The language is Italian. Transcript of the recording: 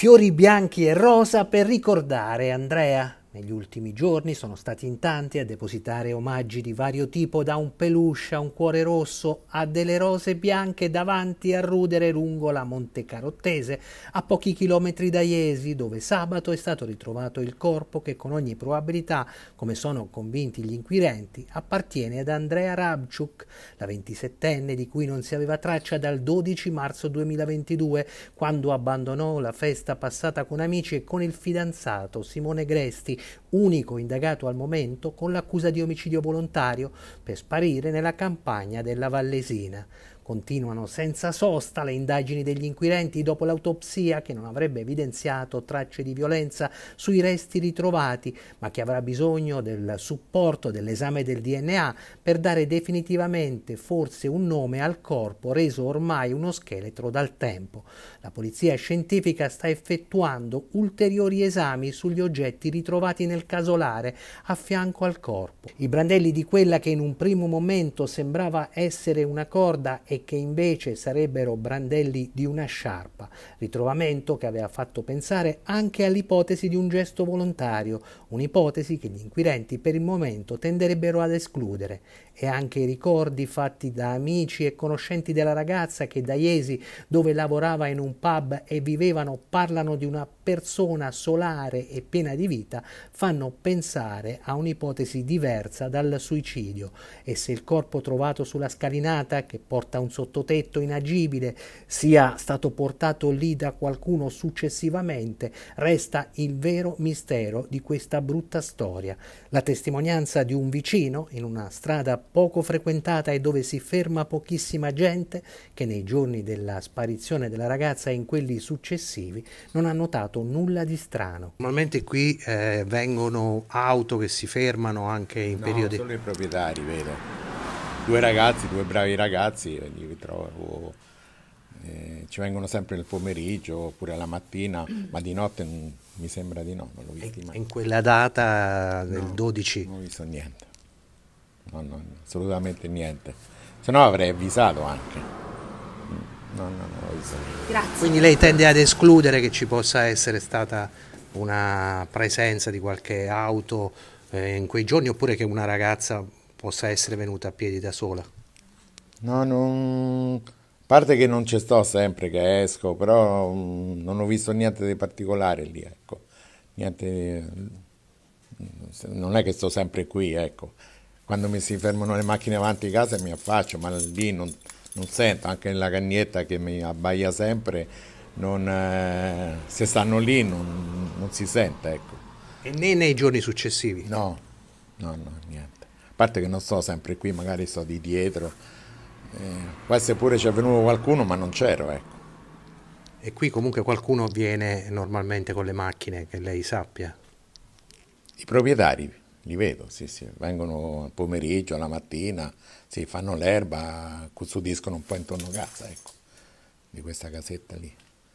fiori bianchi e rosa per ricordare Andrea. Negli ultimi giorni sono stati in tanti a depositare omaggi di vario tipo, da un peluche a un cuore rosso, a delle rose bianche davanti a rudere lungo la Monte Carottese, a pochi chilometri da Iesi, dove sabato è stato ritrovato il corpo che con ogni probabilità, come sono convinti gli inquirenti, appartiene ad Andrea Rabciuk, la 27enne di cui non si aveva traccia dal 12 marzo 2022, quando abbandonò la festa passata con amici e con il fidanzato Simone Gresti unico indagato al momento con l'accusa di omicidio volontario, per sparire nella campagna della Vallesina. Continuano senza sosta le indagini degli inquirenti dopo l'autopsia che non avrebbe evidenziato tracce di violenza sui resti ritrovati, ma che avrà bisogno del supporto dell'esame del DNA per dare definitivamente forse un nome al corpo reso ormai uno scheletro dal tempo. La polizia scientifica sta effettuando ulteriori esami sugli oggetti ritrovati nel casolare a fianco al corpo. I brandelli di quella che in un primo momento sembrava essere una corda e che invece sarebbero brandelli di una sciarpa, ritrovamento che aveva fatto pensare anche all'ipotesi di un gesto volontario, un'ipotesi che gli inquirenti per il momento tenderebbero ad escludere, e anche i ricordi fatti da amici e conoscenti della ragazza che da Iesi, dove lavorava in un pub e vivevano, parlano di una persona solare e piena di vita, fanno pensare a un'ipotesi diversa dal suicidio, e se il corpo trovato sulla scalinata che porta un un sottotetto inagibile, sia stato portato lì da qualcuno successivamente, resta il vero mistero di questa brutta storia. La testimonianza di un vicino in una strada poco frequentata e dove si ferma pochissima gente, che nei giorni della sparizione della ragazza e in quelli successivi non ha notato nulla di strano. Normalmente qui eh, vengono auto che si fermano anche in no, periodi... Solo i proprietari, vero? due ragazzi, due bravi ragazzi, li ritrovo, eh, ci vengono sempre nel pomeriggio oppure alla mattina, mm. ma di notte non, mi sembra di no, non l'ho visto mai. In quella data del no, 12? Non ho visto niente, no, no, assolutamente niente, se no avrei avvisato anche. No, no, no, Quindi lei tende ad escludere che ci possa essere stata una presenza di qualche auto eh, in quei giorni oppure che una ragazza possa essere venuta a piedi da sola? No, non... A parte che non ci sto sempre che esco, però mm, non ho visto niente di particolare lì, ecco. Niente... Mm, non è che sto sempre qui, ecco. Quando mi si fermano le macchine avanti casa mi affaccio, ma lì non, non sento, anche nella cagnetta che mi abbaia sempre, non, eh, se stanno lì non, non si sente, ecco. E né nei giorni successivi? No, no, no, niente parte che non sto sempre qui, magari sto di dietro, eh, quasi pure c'è venuto qualcuno ma non c'ero, ecco. E qui comunque qualcuno viene normalmente con le macchine, che lei sappia? I proprietari, li vedo, sì, sì, vengono al pomeriggio, alla mattina, sì, fanno l'erba, custodiscono un po' intorno a casa, ecco, di questa casetta lì.